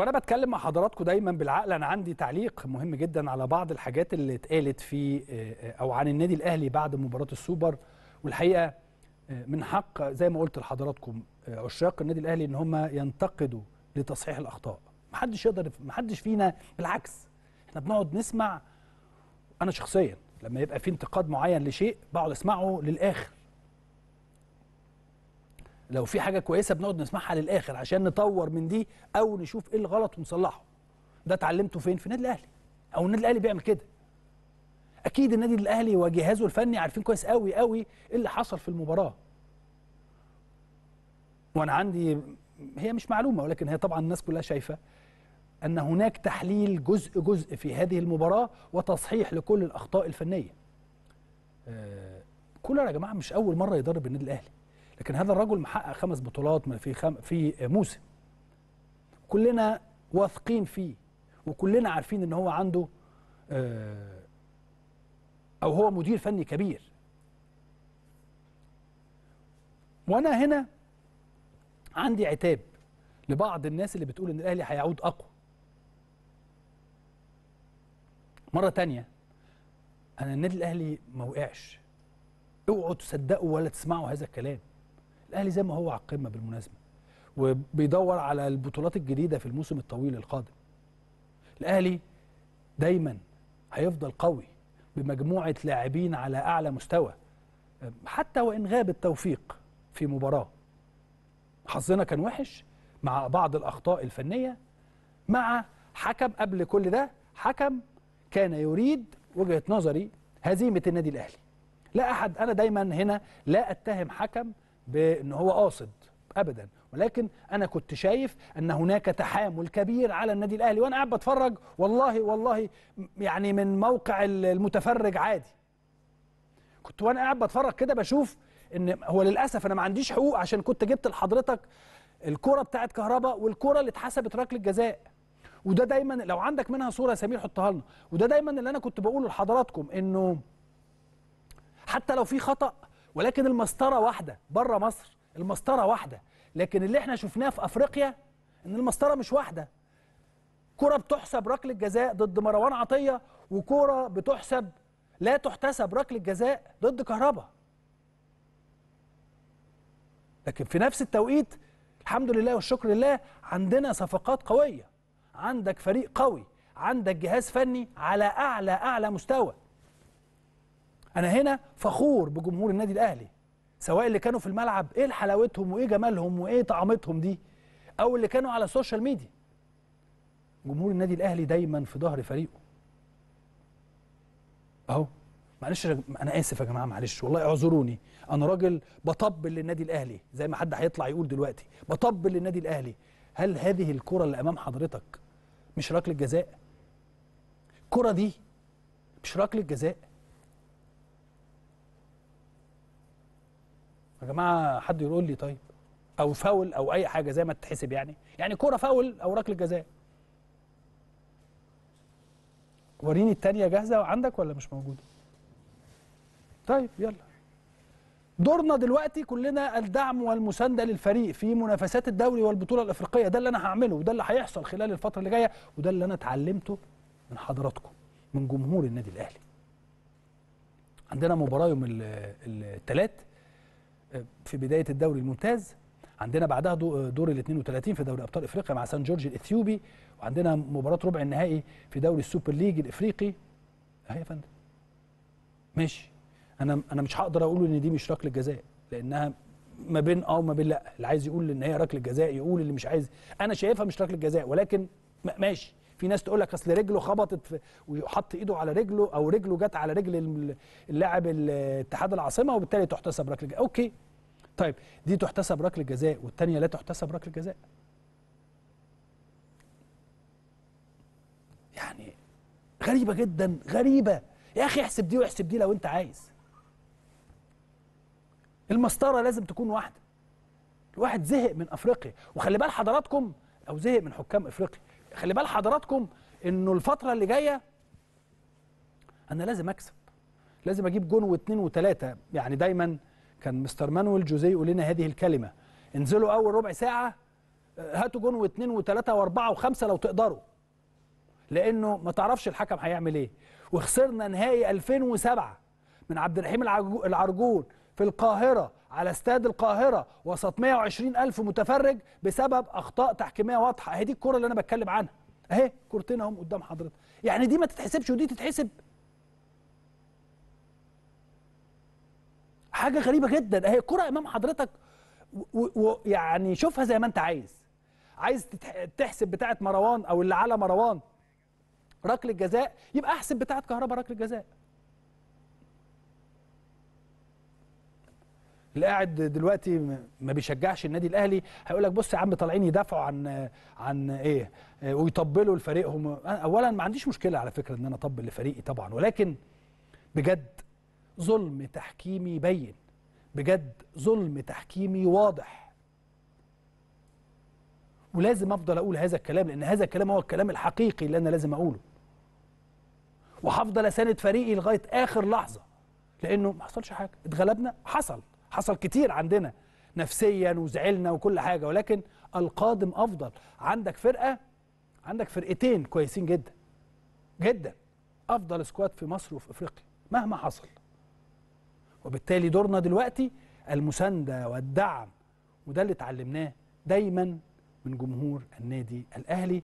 وانا بتكلم مع حضراتكم دايما بالعقل انا عندي تعليق مهم جدا على بعض الحاجات اللي اتقالت في آه، آه، او عن النادي الاهلي بعد مباراه السوبر والحقيقه آه، من حق زي ما قلت لحضراتكم عشاق النادي الاهلي ان هم ينتقدوا لتصحيح الاخطاء محدش يقدر محدش فينا بالعكس احنا بنقعد نسمع انا شخصيا لما يبقى في انتقاد معين لشيء بقعد اسمعه للاخر لو في حاجه كويسه بنقعد نسمعها للاخر عشان نطور من دي او نشوف ايه الغلط ونصلحه ده اتعلمته فين في النادي الاهلي او النادي الاهلي بيعمل كده اكيد النادي الاهلي وجهازه الفني عارفين كويس قوي قوي ايه اللي حصل في المباراه وانا عندي هي مش معلومه ولكن هي طبعا الناس كلها شايفه ان هناك تحليل جزء جزء في هذه المباراه وتصحيح لكل الاخطاء الفنيه آه، كولر يا جماعه مش اول مره يدرب النادي الاهلي لكن هذا الرجل محقق خمس بطولات في خم... في موسم كلنا واثقين فيه وكلنا عارفين ان هو عنده آه، او هو مدير فني كبير وانا هنا عندي عتاب لبعض الناس اللي بتقول ان الاهلي هيعود اقوى مره تانية انا النادي الاهلي ما وقعش اوعوا تصدقوا ولا تسمعوا هذا الكلام الاهلي زي ما هو على القمه بالمناسبه وبيدور على البطولات الجديده في الموسم الطويل القادم الاهلي دايما هيفضل قوي بمجموعه لاعبين على اعلى مستوى حتى وان غاب التوفيق في مباراه حظنا كان وحش مع بعض الاخطاء الفنيه مع حكم قبل كل ده حكم كان يريد وجهه نظري هزيمه النادي الاهلي لا احد انا دايما هنا لا اتهم حكم بان هو قاصد ابدا ولكن انا كنت شايف ان هناك تحامل كبير على النادي الاهلي وانا قاعد بتفرج والله والله يعني من موقع المتفرج عادي كنت وانا قاعد بتفرج كده بشوف ان هو للاسف انا ما عنديش حقوق عشان كنت جبت لحضرتك الكره بتاعه كهرباء والكره اللي اتحسبت ركله جزاء وده دايما لو عندك منها صوره يا سمير حطها لنا وده دايما اللي انا كنت بقوله لحضراتكم انه حتى لو في خطأ ولكن المسطره واحده بره مصر المسطره واحده لكن اللي احنا شفناه في افريقيا ان المسطره مش واحده كره بتحسب ركله جزاء ضد مروان عطيه وكره بتحسب لا تحتسب ركله جزاء ضد كهربا لكن في نفس التوقيت الحمد لله والشكر لله عندنا صفقات قويه عندك فريق قوي عندك جهاز فني على اعلى اعلى مستوى انا هنا فخور بجمهور النادي الاهلي سواء اللي كانوا في الملعب ايه حلاوتهم وايه جمالهم وايه طعامتهم دي او اللي كانوا على السوشيال ميديا جمهور النادي الاهلي دايما في ظهر فريقه اهو معلش انا اسف يا جماعه معلش والله اعذروني انا راجل بطبل للنادي الاهلي زي ما حد هيطلع يقول دلوقتي بطبل للنادي الاهلي هل هذه الكره اللي امام حضرتك مش ركله جزاء الكره دي مش ركله جزاء يا جماعه حد يقول لي طيب او فاول او اي حاجه زي ما تتحسب يعني يعني كوره فاول او ركله جزاء وريني التانية جاهزة عندك ولا مش موجودة طيب يلا دورنا دلوقتي كلنا الدعم والمساندة للفريق في منافسات الدوري والبطولة الأفريقية ده اللي أنا هعمله وده اللي هيحصل خلال الفترة اللي جاية وده اللي أنا اتعلمته من حضراتكم من جمهور النادي الأهلي عندنا مباراة يوم الثلاث في بدايه الدوري الممتاز عندنا بعدها دور ال 32 في دوري ابطال افريقيا مع سان جورج الاثيوبي وعندنا مباراه ربع النهائي في دوري السوبر ليج الافريقي اهي يا فندم ماشي انا انا مش هقدر اقول ان دي مش ركله جزاء لانها ما بين اه وما بين لا اللي عايز يقول ان هي ركله جزاء يقول اللي مش عايز انا شايفها مش ركله جزاء ولكن ماشي في ناس تقول لك اصل رجله خبطت وحط ايده على رجله او رجله جت على رجل اللاعب اتحاد العاصمه وبالتالي تحتسب ركله جزاء اوكي طيب دي تحتسب ركله جزاء والثانيه لا تحتسب ركله جزاء يعني غريبه جدا غريبه يا اخي احسب دي واحسب دي لو انت عايز المسطره لازم تكون واحده الواحد زهق من افريقيا وخلي بال حضراتكم او زهق من حكام افريقيا خلي بال حضراتكم انه الفتره اللي جايه انا لازم اكسب لازم اجيب جون واثنين وثلاثه يعني دايما كان مستر مانويل جوزيه يقول لنا هذه الكلمه انزلوا اول ربع ساعه هاتوا جون واثنين وثلاثه واربعه وخمسه لو تقدروا لانه ما تعرفش الحكم هيعمل ايه وخسرنا نهائي 2007 من عبد الرحيم العرجون في القاهرة على استاد القاهرة وسط 120 ألف متفرج بسبب أخطاء تحكيمية واضحة أهي دي الكرة اللي أنا بتكلم عنها أهي كورتين أهم قدام حضرتك يعني دي ما تتحسبش ودي تتحسب حاجة غريبة جدا أهي الكرة أمام حضرتك ويعني شوفها زي ما أنت عايز عايز تحسب بتاعة مروان أو اللي على مروان ركله جزاء يبقى أحسب بتاعة كهرباء ركله جزاء اللي قاعد دلوقتي ما بيشجعش النادي الاهلي هيقول لك بص يا عم طالعين يدافعوا عن عن ايه ويطبلوا لفريقهم اولا ما عنديش مشكله على فكره ان انا اطبل لفريقي طبعا ولكن بجد ظلم تحكيمي بين بجد ظلم تحكيمي واضح ولازم افضل اقول هذا الكلام لان هذا الكلام هو الكلام الحقيقي اللي انا لازم اقوله وهفضل اساند فريقي لغايه اخر لحظه لانه ما حصلش حاجه اتغلبنا حصل حصل كتير عندنا نفسيا وزعلنا وكل حاجه ولكن القادم افضل عندك فرقه عندك فرقتين كويسين جدا جدا افضل سكواد في مصر وفي افريقيا مهما حصل وبالتالي دورنا دلوقتي المسانده والدعم وده اللي اتعلمناه دايما من جمهور النادي الاهلي